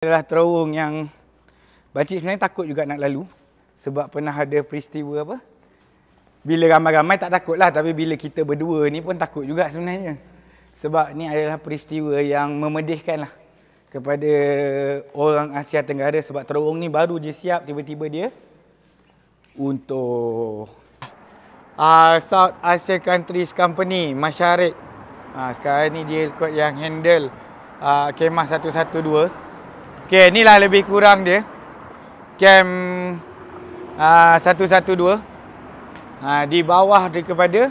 adalah terowong yang Bacik sebenarnya takut juga nak lalu sebab pernah ada peristiwa apa bila ramai-ramai tak takut lah tapi bila kita berdua ni pun takut juga sebenarnya sebab ni adalah peristiwa yang memedihkan lah kepada orang Asia Tenggara sebab terowong ni baru je siap tiba-tiba dia untuk uh, South Asia Countries Company Masyarik uh, sekarang ni dia kot yang handle uh, ah, kemah satu-satu dua Okey, inilah lebih kurang dia. Camp uh, 112 Ha, di bawah daripada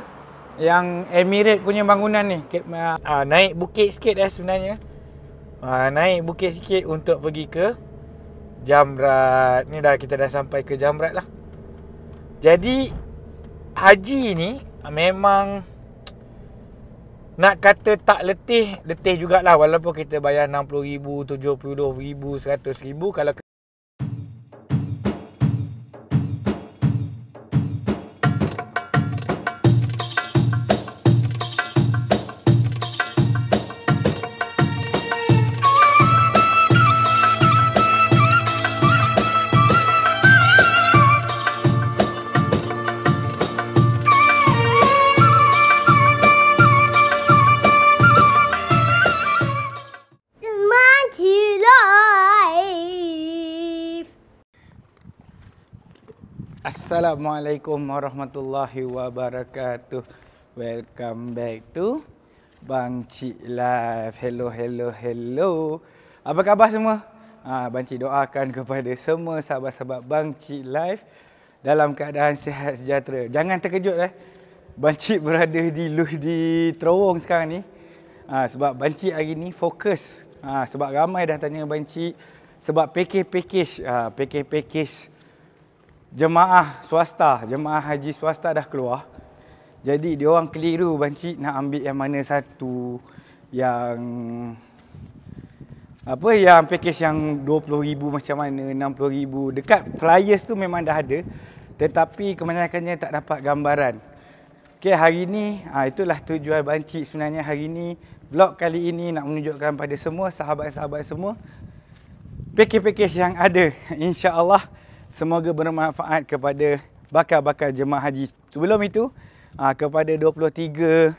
yang Emirate punya bangunan ni. Ha, naik bukit sikit eh sebenarnya. Ha, naik bukit sikit untuk pergi ke Jamrat. Ni dah kita dah sampai ke Jamrat lah. Jadi Haji ni memang nak kata tak letih, letih jugalah walaupun kita bayar RM60,000, RM72,000, RM100,000 Kalau Assalamualaikum warahmatullahi wabarakatuh. Welcome back to Bangci Cik Live. Hello, hello, hello. Apa khabar semua? Ha, Bang doakan kepada semua sahabat-sahabat Bangci Cik Live dalam keadaan sihat sejahtera. Jangan terkejut eh. Bangci berada di luh di terowong sekarang ni. Ha, sebab Bangci Cik hari ni fokus. Ha, sebab ramai dah tanya Bangci. sebab package-package. Ha, package-package jemaah swasta, jemaah haji swasta dah keluar. Jadi dia orang keliru bancik nak ambil yang mana satu yang apa yang pakej yang 20000 macam mana 60000 dekat flyers tu memang dah ada tetapi kebanyakannya tak dapat gambaran. Okey hari ni ah itulah tujuan bancik sebenarnya hari ni vlog kali ini nak menunjukkan pada semua sahabat-sahabat semua pakej-pakej yang ada insya-Allah semoga bermanfaat kepada bakal-bakal jemaah haji. Sebelum itu, ah, kepada 23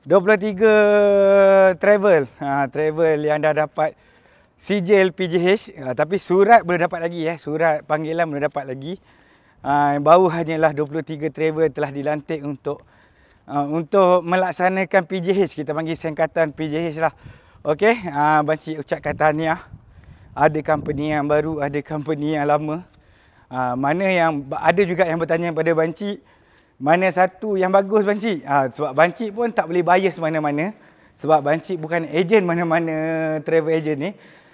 23 travel, ah, travel yang dah dapat sijil PJH ah, tapi surat belum dapat lagi eh, surat panggilan belum dapat lagi. baru hanyalah 23 travel telah dilantik untuk untuk melaksanakan PJH, kita panggil sengkatan PJH lah. Okey, ah uh, banci ucapkan tahniah ada company yang baru, ada company yang lama. Ha, mana yang ada juga yang bertanya pada Banci, mana satu yang bagus Banci? Ha, sebab Banci pun tak boleh bias mana-mana. Sebab Banci bukan ejen mana-mana travel ejen ni.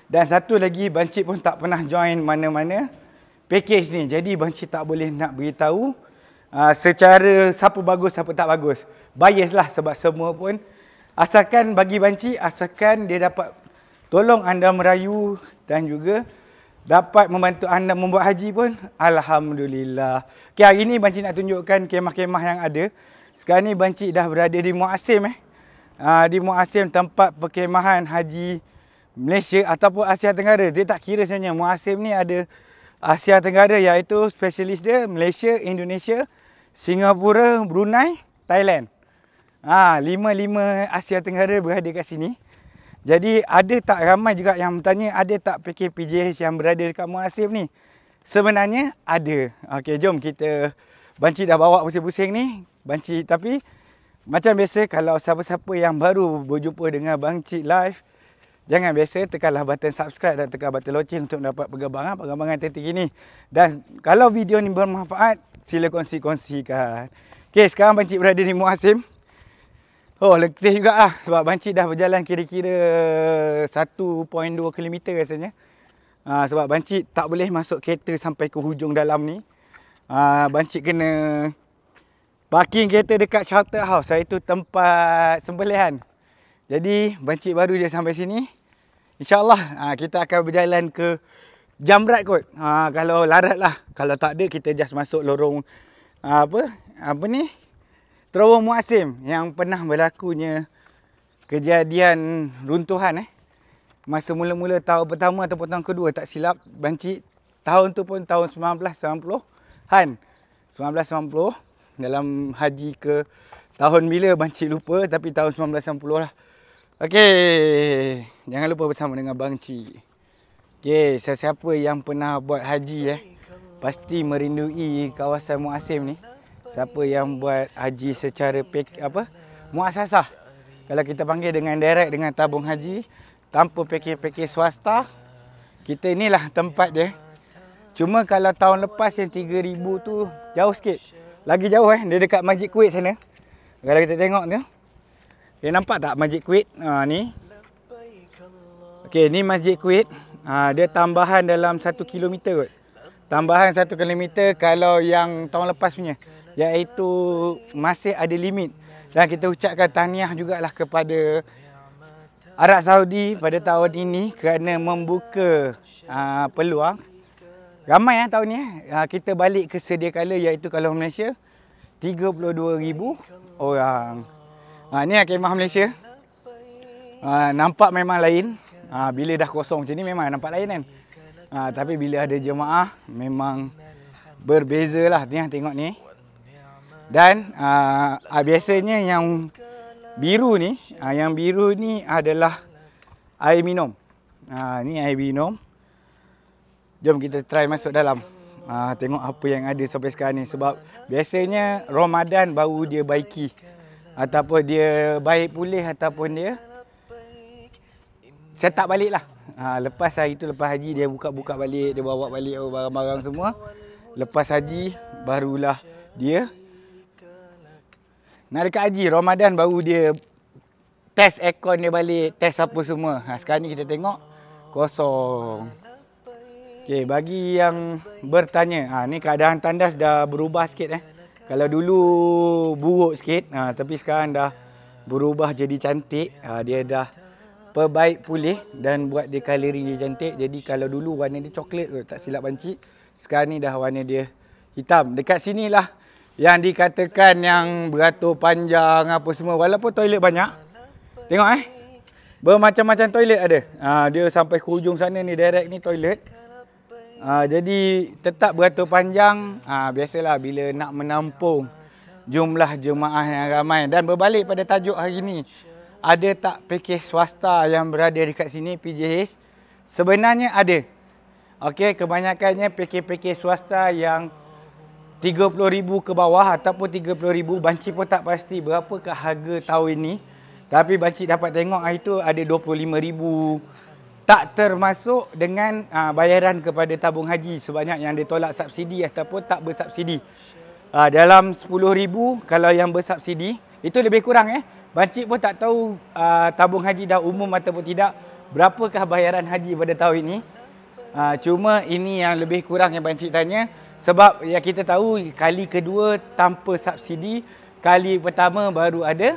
Dan satu lagi Banci pun tak pernah join mana-mana package ni. Jadi Banci tak boleh nak beritahu ha, secara siapa bagus, siapa tak bagus. Bias lah sebab semua pun. Asalkan bagi Banci, asalkan dia dapat tolong anda merayu dan juga dapat membantu anda membuat haji pun alhamdulillah. Okey hari ni banci nak tunjukkan kemah-kemah yang ada. Sekarang ni banci dah berada di Muasim eh. Aa, ah, di Muasim tempat perkemahan haji Malaysia ataupun Asia Tenggara. Dia tak kira sebenarnya Muasim ni ada Asia Tenggara iaitu spesialis dia Malaysia, Indonesia, Singapura, Brunei, Thailand. Ah, ha, lima-lima Asia Tenggara berada kat sini. Jadi ada tak ramai juga yang bertanya ada tak PKPJH yang berada dekat Muasif ni? Sebenarnya ada. Okey, jom kita banci dah bawa pusing-pusing ni. Banci tapi macam biasa kalau siapa-siapa yang baru berjumpa dengan Bang live Jangan biasa tekanlah button subscribe dan tekan button loceng untuk dapat pergambangan-pergambangan tertinggi ni. Dan kalau video ni bermanfaat, sila kongsi-kongsikan. Okay, sekarang Bang Cik berada di Muasim. Oh, juga jugalah sebab banci dah berjalan kira-kira 1.2 km rasanya. Ha, sebab banci tak boleh masuk kereta sampai ke hujung dalam ni. Ha, ah, banci kena parking kereta dekat charter house. Itu tempat sembelihan. Jadi, banci baru je sampai sini. InsyaAllah ha, kita akan berjalan ke jamrat kot. Ha, kalau larat lah. Kalau tak ada, kita just masuk lorong ha, apa? Apa ni? Terowong Muasim yang pernah berlakunya kejadian runtuhan eh. Masa mula-mula tahun pertama ataupun tahun kedua tak silap bancik tahun tu pun tahun 1990 an 1990 dalam haji ke tahun bila bancik lupa tapi tahun 1990 lah. Okey, jangan lupa bersama dengan Bang Ci. Okey, sesiapa yang pernah buat haji eh pasti merindui kawasan Muasim ni siapa yang buat haji secara apa muasasah kalau kita panggil dengan direct dengan tabung haji tanpa pakej-pakej swasta kita inilah tempat dia cuma kalau tahun lepas yang 3000 tu jauh sikit lagi jauh eh dia dekat Masjid Kuit sana kalau kita tengok tu dia nampak tak Masjid Kuit? ha, ni? Okay, ni Masjid Kuit. Ha, dia tambahan dalam 1 km kot. Tambahan 1 km kalau yang tahun lepas punya iaitu masih ada limit dan kita ucapkan tahniah lah kepada Arab Saudi pada tahun ini kerana membuka aa, ah, peluang ramai yang eh, tahun ni eh? Ah, kita balik ke sedia kala iaitu kalau Malaysia 32000 orang ha ni akemah lah Malaysia ha, nampak memang lain ha, bila dah kosong macam ni memang nampak lain kan ha, tapi bila ada jemaah memang berbezalah ni tengok ni dan uh, biasanya yang biru ni, uh, yang biru ni adalah air minum. Uh, ni air minum. Jom kita try masuk dalam. Uh, tengok apa yang ada sampai sekarang ni. Sebab biasanya Ramadan baru dia baiki. Ataupun dia baik pulih ataupun dia setak balik lah. Ha, lepas hari tu lepas haji dia buka-buka balik Dia bawa balik barang-barang semua Lepas haji barulah dia nak dekat Haji, Ramadan baru dia test aircon dia balik, test apa semua. Ha, sekarang ni kita tengok, kosong. Okay, bagi yang bertanya, ha, ni keadaan tandas dah berubah sikit eh. Kalau dulu buruk sikit, ha, tapi sekarang dah berubah jadi cantik. Ha, dia dah perbaik pulih dan buat dia coloring dia cantik. Jadi kalau dulu warna dia coklat tak silap banci. Sekarang ni dah warna dia hitam. Dekat sini lah yang dikatakan yang beratur panjang apa semua walaupun toilet banyak tengok eh bermacam-macam toilet ada ha, dia sampai ke hujung sana ni direct ni toilet ha, jadi tetap beratur panjang ha, biasalah bila nak menampung jumlah jemaah yang ramai dan berbalik pada tajuk hari ni ada tak pakej swasta yang berada dekat sini PJH sebenarnya ada Okey, kebanyakannya pakej-pakej swasta yang RM30,000 ke bawah ataupun RM30,000 Banci pun tak pasti berapa ke harga tahun ini Tapi Banci dapat tengok hari ah, itu ada RM25,000 Tak termasuk dengan uh, bayaran kepada tabung haji Sebanyak yang ditolak subsidi ataupun tak bersubsidi uh, Dalam RM10,000 kalau yang bersubsidi Itu lebih kurang eh Banci pun tak tahu uh, tabung haji dah umum ataupun tidak Berapakah bayaran haji pada tahun ini uh, Cuma ini yang lebih kurang yang Banci Banci tanya sebab yang kita tahu kali kedua tanpa subsidi, kali pertama baru ada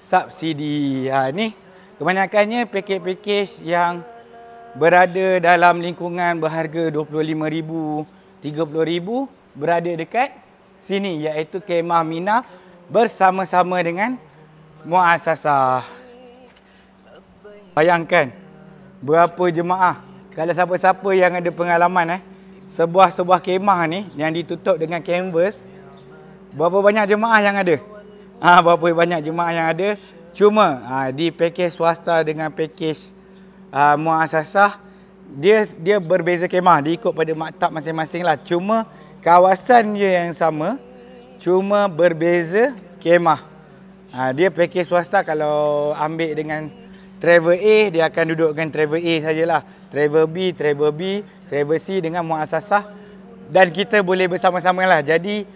subsidi. Ha ni. Kebanyakannya paket-paket yang berada dalam lingkungan berharga 25,000, 30,000 berada dekat sini iaitu Kemah Mina bersama-sama dengan muasasah. Bayangkan berapa jemaah kalau siapa-siapa yang ada pengalaman eh sebuah-sebuah kemah ni yang ditutup dengan canvas berapa banyak jemaah yang ada ha, berapa banyak jemaah yang ada cuma ha, di pakej swasta dengan pakej ha, muasasah dia dia berbeza kemah dia ikut pada maktab masing-masing lah cuma kawasan dia yang sama cuma berbeza kemah ha, dia pakej swasta kalau ambil dengan Travel A dia akan dudukkan Travel A sajalah. Travel B, Travel B, Travel C dengan muasasah dan kita boleh bersama-sama lah. Jadi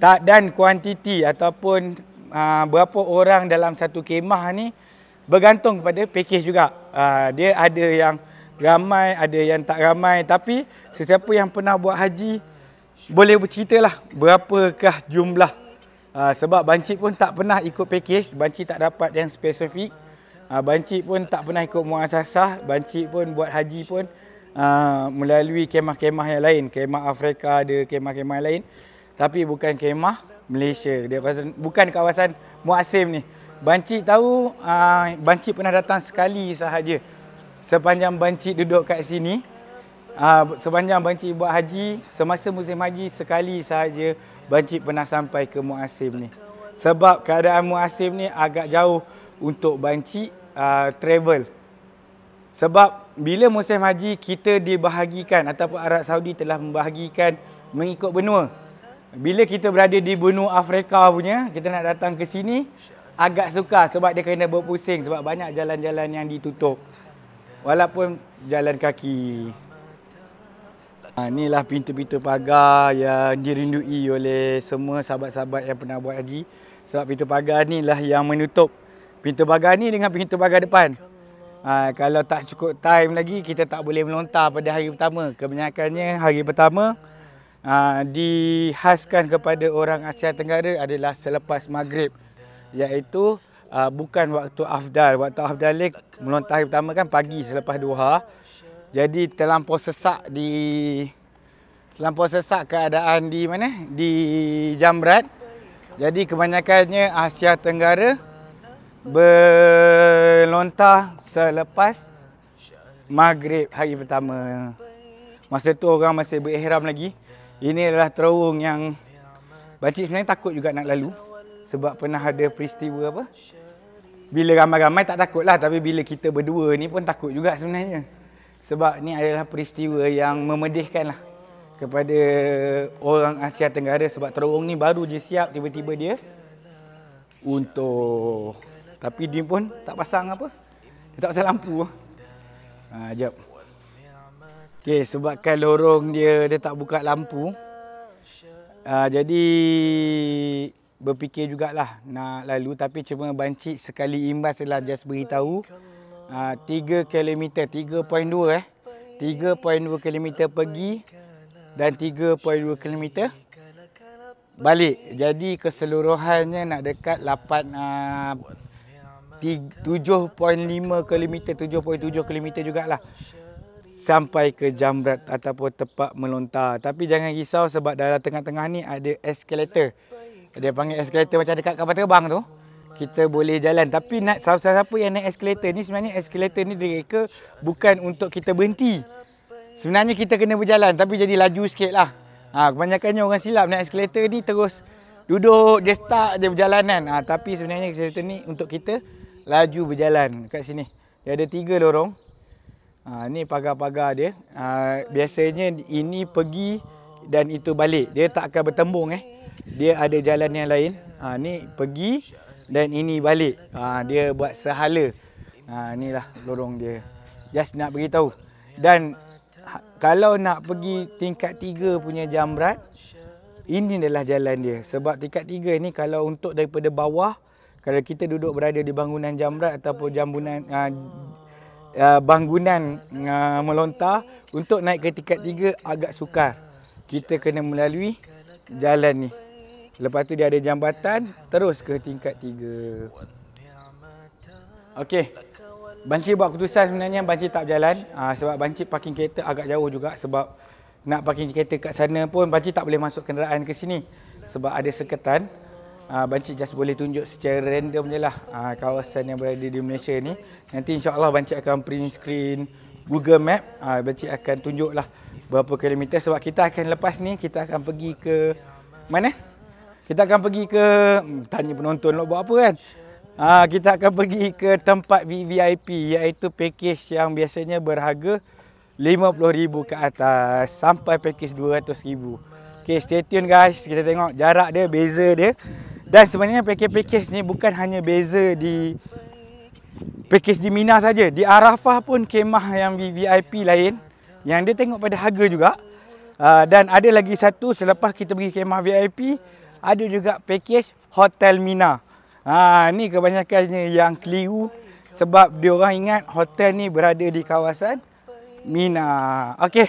tak dan kuantiti ataupun aa, ah, berapa orang dalam satu kemah ni bergantung kepada pakej juga. Aa, ah, dia ada yang ramai, ada yang tak ramai. Tapi sesiapa yang pernah buat haji boleh bercerita lah berapakah jumlah. Aa, ah, sebab Banci pun tak pernah ikut pakej. Banci tak dapat yang spesifik. Ha, banci pun tak pernah ikut muasasah, banci pun buat haji pun ha, melalui kemah-kemah yang lain, kemah Afrika ada, kemah-kemah lain. Tapi bukan kemah Malaysia. Dia kawasan, bukan kawasan Muasim ni. Banci tahu ha, banci pernah datang sekali sahaja. Sepanjang banci duduk kat sini, ha, sepanjang banci buat haji, semasa musim haji sekali sahaja banci pernah sampai ke Muasim ni. Sebab keadaan Muasim ni agak jauh untuk banci Uh, travel sebab bila musim haji kita dibahagikan ataupun Arab Saudi telah membahagikan mengikut benua bila kita berada di benua Afrika punya kita nak datang ke sini agak sukar sebab dia kena berpusing sebab banyak jalan-jalan yang ditutup walaupun jalan kaki Ha, inilah pintu-pintu pagar yang dirindui oleh semua sahabat-sahabat yang pernah buat haji. Sebab pintu pagar ni lah yang menutup pintu bagar ni dengan pintu bagar depan. Ha, kalau tak cukup time lagi, kita tak boleh melontar pada hari pertama. Kebanyakannya hari pertama ha, dihaskan kepada orang Asia Tenggara adalah selepas maghrib. Iaitu ha, bukan waktu afdal. Waktu afdal ni melontar hari pertama kan pagi selepas duha. Jadi terlampau sesak di terlampau sesak keadaan di mana? Di Jamrat. Jadi kebanyakannya Asia Tenggara berlontar selepas maghrib hari pertama. Masa tu orang masih berihram lagi. Ini adalah terowong yang Bacik sebenarnya takut juga nak lalu sebab pernah ada peristiwa apa? Bila ramai-ramai tak takut lah tapi bila kita berdua ni pun takut juga sebenarnya. Sebab ni adalah peristiwa yang memedihkan lah kepada orang Asia Tenggara sebab terowong ni baru je siap tiba-tiba dia untuk tapi dia pun tak pasang apa. Dia tak pasang lampu. Ha, jap. Okay, sebabkan lorong dia, dia tak buka lampu. Ha, jadi, berfikir jugalah nak lalu. Tapi cuma bancik sekali imbas adalah just beritahu. Ha, 3 km, 3.2 eh. 3.2 km pergi dan 3.2 km balik. Jadi keseluruhannya nak dekat 8 uh, ah, 7.5 km, 7.7 km jugalah sampai ke Jamrat ataupun tempat melontar. Tapi jangan risau sebab dalam tengah-tengah ni ada eskalator. Dia panggil eskalator macam dekat kapal terbang tu. Kita boleh jalan. Tapi nak siapa-siapa yang naik eskalator ni sebenarnya eskalator ni direka bukan untuk kita berhenti. Sebenarnya kita kena berjalan tapi jadi laju sikit lah. Ha, kebanyakannya orang silap naik eskalator ni terus duduk dia start je berjalanan. Ha, tapi sebenarnya eskalator ni untuk kita laju berjalan kat sini. Dia ada tiga lorong. Ha, ini pagar-pagar dia. Ha, biasanya ini pergi dan itu balik. Dia tak akan bertembung eh. Dia ada jalan yang lain. Ha, ini pergi dan ini balik. Ha, dia buat sehala. Ha, lah lorong dia. Just nak beritahu. Dan ha, kalau nak pergi tingkat tiga punya jambrat, ini adalah jalan dia. Sebab tingkat tiga ni kalau untuk daripada bawah, kalau kita duduk berada di bangunan jamrat ataupun jambunan uh, uh, bangunan uh, melontar untuk naik ke tingkat tiga agak sukar kita kena melalui jalan ni lepas tu dia ada jambatan terus ke tingkat tiga Okey. Banci buat keputusan sebenarnya Banci tak berjalan uh, sebab Banci parking kereta agak jauh juga sebab nak parking kereta kat sana pun Banci tak boleh masuk kenderaan ke sini sebab ada seketan Uh, ah, Bancik just boleh tunjuk secara random je lah uh, kawasan yang berada di Malaysia ni. Nanti insya Allah Bancik akan print screen Google Map. Uh, ah, Bancik akan tunjuk lah berapa kilometer sebab kita akan lepas ni kita akan pergi ke mana? Kita akan pergi ke hmm, tanya penonton nak buat apa kan? Ah kita akan pergi ke tempat VIP iaitu package yang biasanya berharga RM50,000 ke atas sampai package RM200,000. Okay, stay tune guys. Kita tengok jarak dia, beza dia. Dan sebenarnya package-package ni bukan hanya beza di package di Mina saja. Di Arafah pun kemah yang VIP lain yang dia tengok pada harga juga. Ah, dan ada lagi satu selepas kita pergi kemah VIP, ada juga package Hotel Mina. Ha, ni kebanyakannya yang keliru sebab diorang ingat hotel ni berada di kawasan Mina. Okey.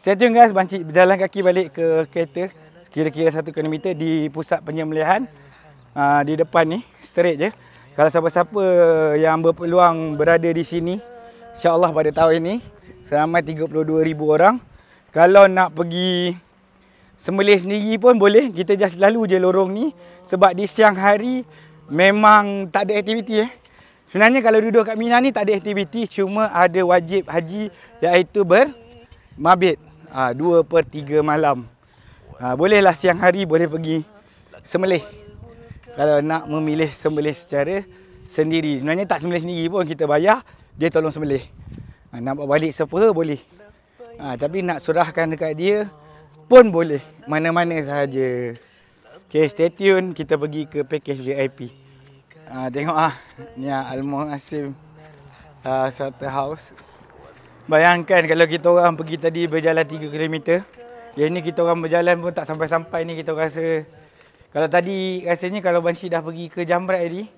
Saya tunggu guys, banci berjalan kaki balik ke kereta. Kira-kira satu kilometer di pusat penyembelihan. Ah, di depan ni straight je. Kalau siapa-siapa yang berpeluang berada di sini, insya-Allah pada tahun ini seramai 32000 orang. Kalau nak pergi sembelih sendiri pun boleh, kita just lalu je lorong ni sebab di siang hari memang tak ada aktiviti eh. Sebenarnya kalau duduk kat Mina ni tak ada aktiviti, cuma ada wajib haji iaitu ber mabit ha, ah, 2/3 malam. Ha, bolehlah siang hari boleh pergi semelih kalau nak memilih sembelih secara sendiri. Sebenarnya tak sembelih sendiri pun kita bayar, dia tolong sembelih. Ha, nak bawa balik siapa boleh. Ha, tapi nak surahkan dekat dia pun boleh. Mana-mana sahaja. Okay, stay tune. Kita pergi ke package VIP. Ha, tengok ah, Ni ya, lah Almon Asim. Uh, ah, Sutter House. Bayangkan kalau kita orang pergi tadi berjalan 3km. Yang ni kita orang berjalan pun tak sampai-sampai ni kita rasa... Kalau tadi rasanya kalau Banci dah pergi ke Jamrat tadi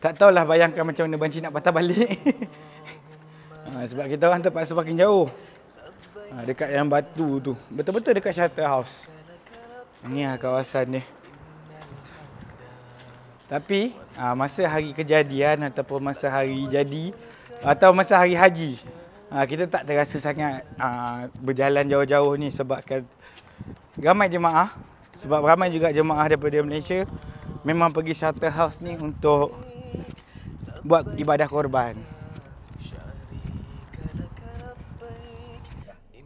tak tahulah bayangkan macam mana Banci nak patah balik. ha, sebab kita orang terpaksa parking jauh. Ha, dekat yang batu tu. Betul-betul dekat shelter house. Ni lah kawasan ni. Tapi ha, masa hari kejadian ataupun masa hari jadi atau masa hari haji. Ha, kita tak terasa sangat ha, berjalan jauh-jauh ni sebabkan ramai jemaah sebab ramai juga jemaah daripada Malaysia memang pergi shelter house ni untuk buat ibadah korban.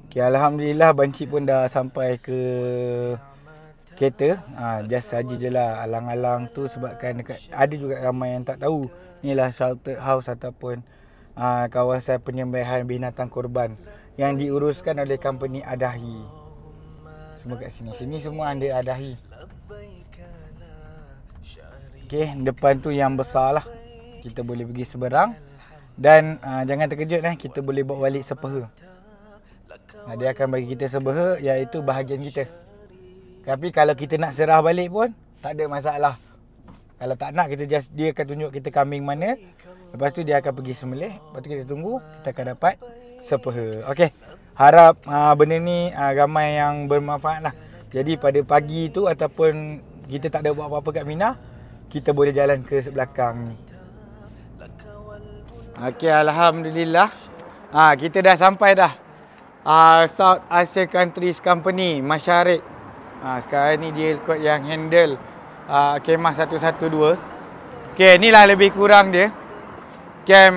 Okay, Alhamdulillah banci pun dah sampai ke kereta. Ha, just saja je lah alang-alang tu sebabkan dekat, ada juga ramai yang tak tahu. Inilah shelter house ataupun ha, kawasan penyembahan binatang korban yang diuruskan oleh company Adahi semua kat sini. Sini semua anda adahi. Okay, depan tu yang besar lah. Kita boleh pergi seberang. Dan uh, jangan terkejut eh, kita boleh bawa balik sepeha. Nah, dia akan bagi kita sepeha iaitu bahagian kita. Tapi kalau kita nak serah balik pun, tak ada masalah. Kalau tak nak, kita just, dia akan tunjuk kita kambing mana. Lepas tu dia akan pergi semelih. Lepas tu kita tunggu, kita akan dapat sepeha. Okay harap uh, benda ni uh, ramai yang bermanfaat lah. Jadi pada pagi tu ataupun kita tak ada buat apa-apa kat Mina, kita boleh jalan ke sebelakang ni. Okey, Alhamdulillah. Ah ha, kita dah sampai dah. Ah South Asia Countries Company, Masyarik. Ah ha, sekarang ni dia ikut yang handle ah uh, kemah 112. Okey, inilah lebih kurang dia. Kem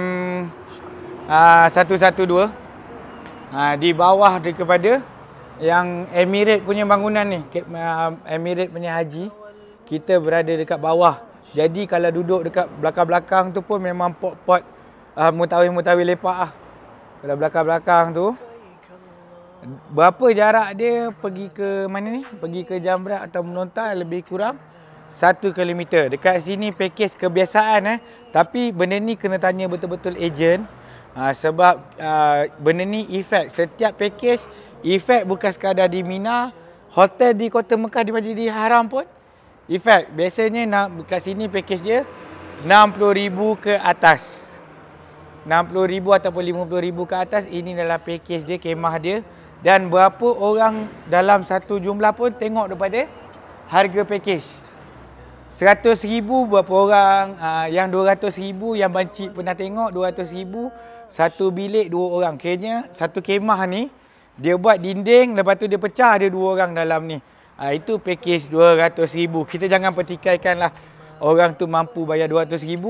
ah uh, 112 ha, di bawah kepada yang Emirate punya bangunan ni Emirate punya haji kita berada dekat bawah jadi kalau duduk dekat belakang-belakang tu pun memang pot-pot uh, ah, mutawi-mutawi lepak lah kalau belakang-belakang tu berapa jarak dia pergi ke mana ni pergi ke Jambrak atau Melontar lebih kurang satu kilometer dekat sini pakej kebiasaan eh tapi benda ni kena tanya betul-betul ejen -betul Ha, sebab ha, benda ni efek setiap package efek bukan sekadar di Mina, hotel di Kota Mekah di Masjidil Haram pun efek. Biasanya nak kat sini package dia 60,000 ke atas. 60,000 ataupun 50,000 ke atas ini adalah package dia kemah dia dan berapa orang dalam satu jumlah pun tengok daripada harga package. 100,000 berapa orang, ha, yang 200,000 yang bancik pernah tengok 200,000 satu bilik dua orang. Kayaknya satu kemah ni dia buat dinding lepas tu dia pecah ada dua orang dalam ni. Ha, itu pakej RM200,000. Kita jangan petikaikan lah orang tu mampu bayar RM200,000.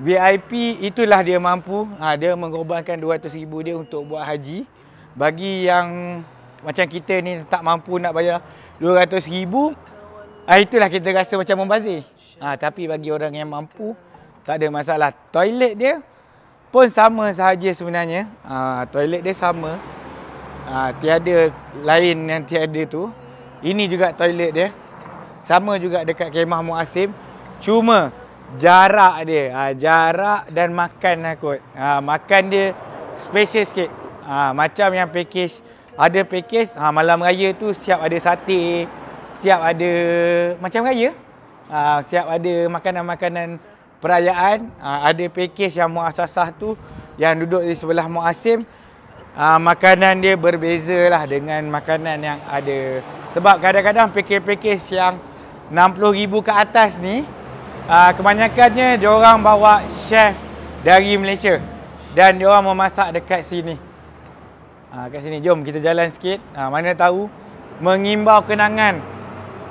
VIP itulah dia mampu. Ha, dia mengorbankan RM200,000 dia untuk buat haji. Bagi yang macam kita ni tak mampu nak bayar RM200,000. Ha, ah, itulah kita rasa macam membazir. Ha, tapi bagi orang yang mampu tak ada masalah. Toilet dia pun sama sahaja sebenarnya ha, toilet dia sama ha, tiada lain yang tiada tu ini juga toilet dia sama juga dekat kemah Muasim cuma jarak dia ha, jarak dan makan lah kot ha, makan dia special sikit ha, macam yang package ada package ha, malam raya tu siap ada sate siap ada macam raya ha, siap ada makanan-makanan perayaan uh, ada pakej yang muasasah tu yang duduk di sebelah muasim uh, ah, makanan dia berbeza lah dengan makanan yang ada sebab kadang-kadang pakej-pakej yang RM60,000 ke atas ni uh, kebanyakannya diorang bawa chef dari Malaysia dan diorang memasak dekat sini uh, kat sini jom kita jalan sikit uh, mana tahu mengimbau kenangan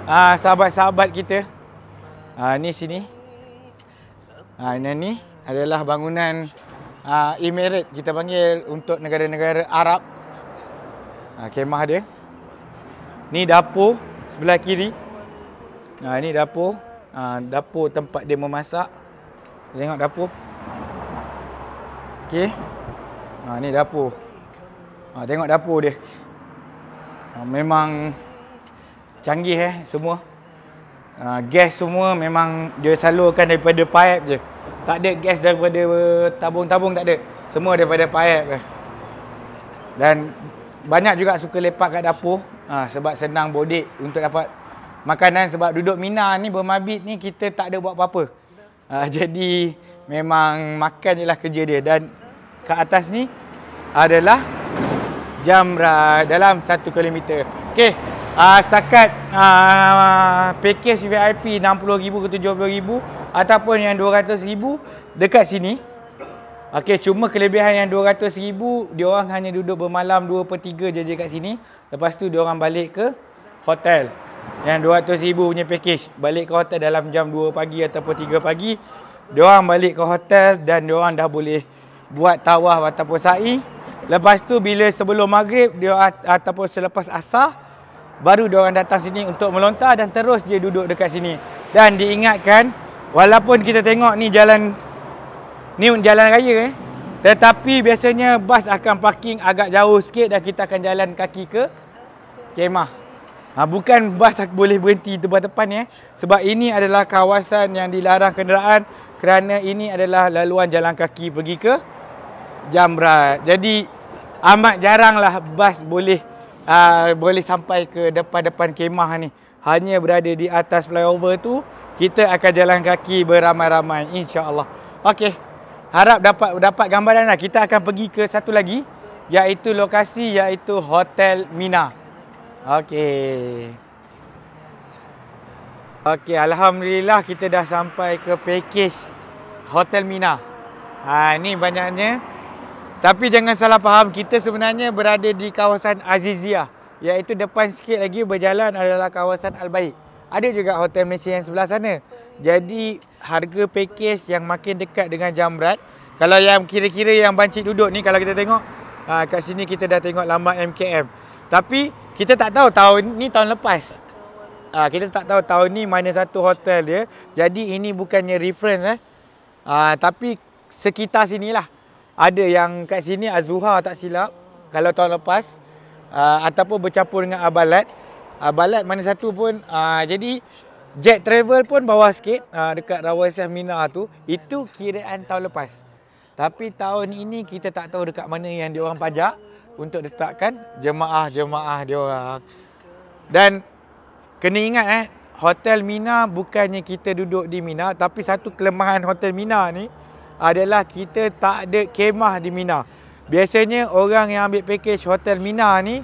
uh, sahabat-sahabat kita uh, ni sini Ha, ini ni adalah bangunan ha, Emirat kita panggil untuk negara-negara Arab. Ha, kemah dia. Ni dapur sebelah kiri. Ha, ini dapur. Ha, dapur tempat dia memasak. Tengok dapur. Okey. Ha, ini dapur. Ha, tengok dapur dia. Ha, memang canggih eh semua uh, gas semua memang dia salurkan daripada pipe je tak ada gas daripada tabung-tabung tak ada semua daripada pipe dan banyak juga suka lepak kat dapur uh, sebab senang bodek untuk dapat makanan sebab duduk Mina ni bermabit ni kita tak ada buat apa-apa uh, jadi memang makan je lah kerja dia dan kat atas ni adalah jam dalam satu kilometer. okay uh, setakat uh, package VIP RM60,000 ke RM70,000 ataupun yang RM200,000 dekat sini. Okay, cuma kelebihan yang RM200,000, diorang hanya duduk bermalam 2 per 3 je je kat sini. Lepas tu diorang balik ke hotel. Yang RM200,000 punya package. Balik ke hotel dalam jam 2 pagi ataupun 3 pagi. Diorang balik ke hotel dan diorang dah boleh buat tawah ataupun sa'i. Lepas tu bila sebelum maghrib dia ataupun selepas asar, baru dia orang datang sini untuk melontar dan terus dia duduk dekat sini. Dan diingatkan walaupun kita tengok ni jalan ni jalan raya eh. Tetapi biasanya bas akan parking agak jauh sikit dan kita akan jalan kaki ke kemah. Ha, bukan bas boleh berhenti di depan depan eh. Sebab ini adalah kawasan yang dilarang kenderaan kerana ini adalah laluan jalan kaki pergi ke Jamrat. Jadi amat jaranglah bas boleh uh, boleh sampai ke depan-depan kemah ni hanya berada di atas flyover tu kita akan jalan kaki beramai-ramai insya-Allah. Okey. Harap dapat dapat gambaran lah. Kita akan pergi ke satu lagi iaitu lokasi iaitu Hotel Mina. Okey. Okey, alhamdulillah kita dah sampai ke package Hotel Mina. Ha ni banyaknya tapi jangan salah faham, kita sebenarnya berada di kawasan Aziziah iaitu depan sikit lagi berjalan adalah kawasan Al-Baik. Ada juga Hotel Malaysia yang sebelah sana. Jadi harga package yang makin dekat dengan Jamrat, kalau yang kira-kira yang bancit duduk ni kalau kita tengok, aa, ha, kat sini kita dah tengok lambat MKM. Tapi kita tak tahu tahun ni tahun lepas. Aa, ha, kita tak tahu tahun ni mana satu hotel dia. Jadi ini bukannya reference eh. Aa, ha, tapi sekitar sinilah ada yang kat sini Azuha tak silap kalau tahun lepas uh, ataupun bercampur dengan Abalat. Abalat mana satu pun uh, jadi jet travel pun bawah sikit uh, dekat Rawasih Mina tu itu kiraan tahun lepas. Tapi tahun ini kita tak tahu dekat mana yang diorang pajak untuk letakkan jemaah-jemaah diorang. Dan kena ingat eh Hotel Mina bukannya kita duduk di Mina tapi satu kelemahan Hotel Mina ni adalah kita tak ada kemah di Mina. Biasanya orang yang ambil package hotel Mina ni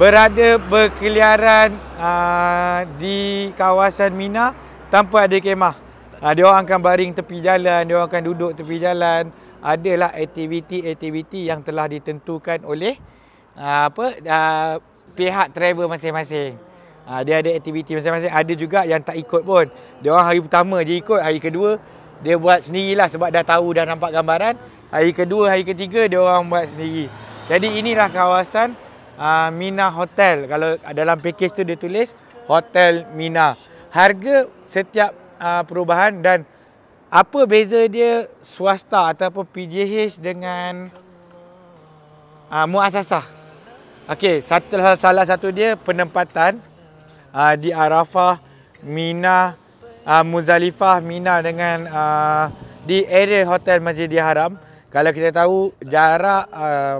berada berkeliaran aa, ah, di kawasan Mina tanpa ada kemah. Ha, dia orang akan baring tepi jalan, dia orang akan duduk tepi jalan. Adalah aktiviti-aktiviti yang telah ditentukan oleh aa, ah, apa aa, pihak travel masing-masing. Ha, dia ada aktiviti masing-masing. Ada juga yang tak ikut pun. Dia orang hari pertama je ikut, hari kedua dia buat sendirilah sebab dah tahu dah nampak gambaran hari kedua hari ketiga dia orang buat sendiri jadi inilah kawasan uh, Mina Hotel kalau dalam package tu dia tulis Hotel Mina harga setiap uh, perubahan dan apa beza dia swasta ataupun PJH dengan uh, ah, muasasah okey satu salah satu dia penempatan uh, di Arafah Mina uh, ah, Muzalifah Mina dengan uh, di area Hotel Masjid Haram. Kalau kita tahu jarak uh, ah,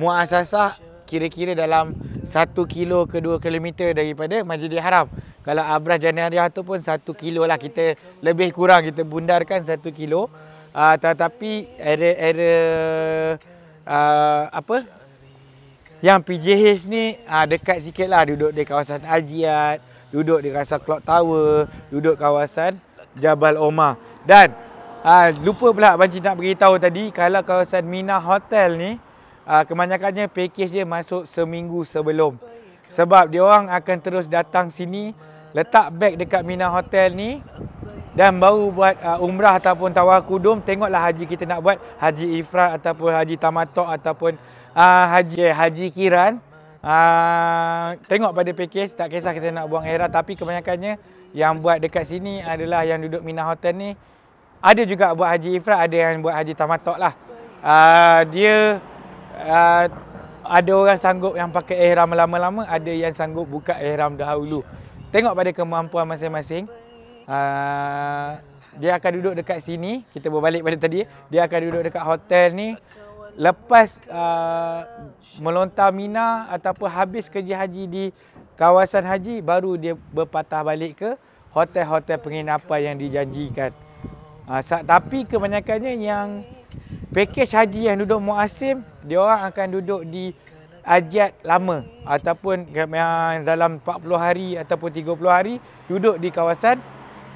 muasasah kira-kira dalam 1 kilo ke 2 kilometer daripada Masjid Haram. Kalau Abrah Janariah tu pun 1 kilo lah kita lebih kurang kita bundarkan 1 kilo. Uh, tetapi area-area uh, apa? Yang PJH ni uh, dekat sikit lah duduk di kawasan Ajiat duduk di rasa clock tower duduk kawasan Jabal Omar dan ha, lupa pula Abang nak beritahu tadi kalau kawasan Mina Hotel ni ha, kebanyakannya pakej dia masuk seminggu sebelum sebab dia orang akan terus datang sini letak beg dekat Mina Hotel ni dan baru buat uh, umrah ataupun tawar kudum tengoklah haji kita nak buat haji ifrat ataupun haji Tamatok ataupun uh, haji haji kiran uh, tengok pada package tak kisah kita nak buang era tapi kebanyakannya yang buat dekat sini adalah yang duduk Mina Hotel ni ada juga buat Haji Ifrat ada yang buat Haji Tamatok lah uh, dia uh, ada orang sanggup yang pakai ihram lama-lama ada yang sanggup buka ihram dahulu tengok pada kemampuan masing-masing uh, dia akan duduk dekat sini kita berbalik pada tadi dia akan duduk dekat hotel ni lepas uh, melontar mina ataupun habis kerja haji di kawasan haji baru dia berpatah balik ke hotel-hotel penginapan yang dijanjikan. Uh, tapi kebanyakannya yang pakej haji yang duduk muasim, dia orang akan duduk di ajat lama ataupun dalam 40 hari ataupun 30 hari duduk di kawasan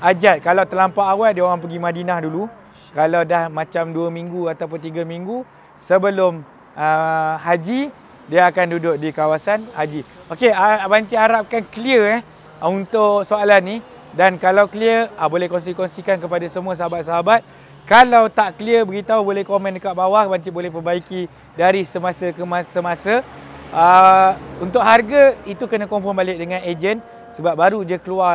ajat. Kalau terlampau awal dia orang pergi Madinah dulu. Kalau dah macam 2 minggu ataupun 3 minggu, sebelum uh, haji dia akan duduk di kawasan haji. Okey, ah, abang cik harapkan clear eh ah, untuk soalan ni dan kalau clear uh, boleh kongsi-kongsikan kepada semua sahabat-sahabat. Kalau tak clear beritahu boleh komen dekat bawah abang cik boleh perbaiki dari semasa ke semasa. Uh, untuk harga itu kena confirm balik dengan ejen sebab baru je keluar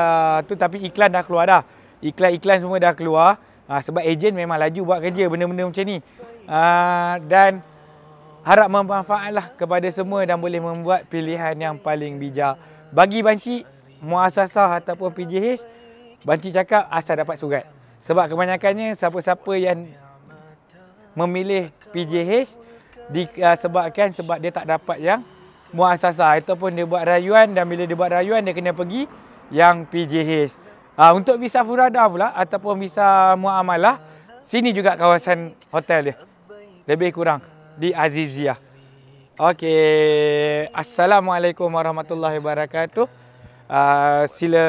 tu tapi iklan dah keluar dah. Iklan-iklan semua dah keluar. Ha, sebab ejen memang laju buat kerja benda-benda macam ni. Ha, dan harap bermanfaatlah kepada semua dan boleh membuat pilihan yang paling bijak. Bagi Banci, muasasah ataupun PJH, Banci cakap asal dapat surat. Sebab kebanyakannya siapa-siapa yang memilih PJH di, uh, sebabkan sebab dia tak dapat yang muasasah ataupun dia buat rayuan dan bila dia buat rayuan dia kena pergi yang PJH. Ah uh, untuk visa furada pula ataupun visa muamalah sini juga kawasan hotel dia. Lebih kurang di Aziziah. Okey, assalamualaikum warahmatullahi wabarakatuh. Uh, sila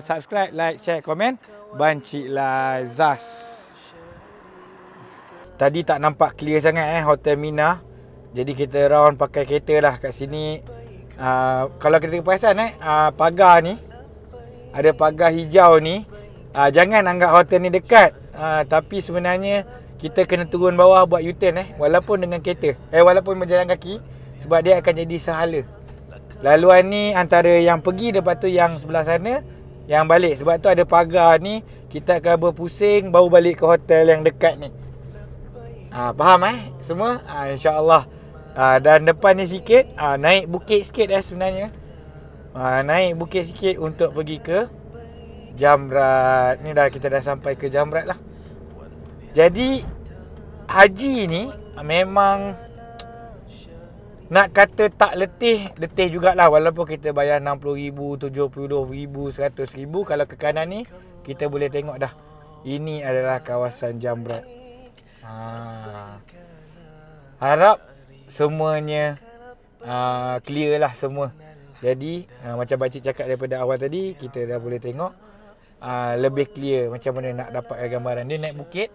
subscribe, like, share, komen. Banciklah Zaz. Tadi tak nampak clear sangat eh Hotel Mina. Jadi kita round pakai kereta lah kat sini. Uh, kalau kita perasan eh, uh, pagar ni ada pagar hijau ni uh, jangan anggap hotel ni dekat uh, tapi sebenarnya kita kena turun bawah buat U-turn eh walaupun dengan kereta eh walaupun berjalan kaki sebab dia akan jadi sehala laluan ni antara yang pergi lepas tu yang sebelah sana yang balik sebab tu ada pagar ni kita akan berpusing bawa balik ke hotel yang dekat ni uh, faham eh semua uh, insyaAllah uh, dan depan ni sikit uh, naik bukit sikit eh sebenarnya Ah uh, naik bukit sikit untuk pergi ke Jamrat. Ni dah kita dah sampai ke Jamrat lah. Jadi haji ni memang nak kata tak letih, letih jugalah walaupun kita bayar RM60,000, RM72,000, RM100,000 Kalau ke kanan ni, kita boleh tengok dah Ini adalah kawasan Jamrat ha. Harap semuanya uh, clear lah semua jadi uh, macam Pakcik cakap daripada awal tadi Kita dah boleh tengok uh, Lebih clear macam mana nak dapat gambaran Dia naik bukit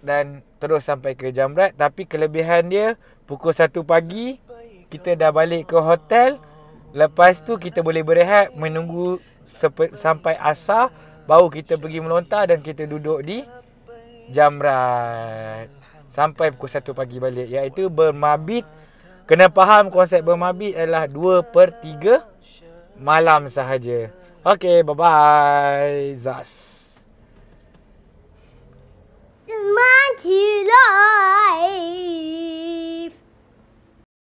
Dan terus sampai ke Jamrat Tapi kelebihan dia Pukul 1 pagi Kita dah balik ke hotel Lepas tu kita boleh berehat Menunggu sampai asar Baru kita pergi melontar dan kita duduk di Jamrat Sampai pukul 1 pagi balik Iaitu bermabit Kena faham konsep bermabit adalah 2 per 3 malam sahaja. Okay, bye-bye. Zaz. Monkey life.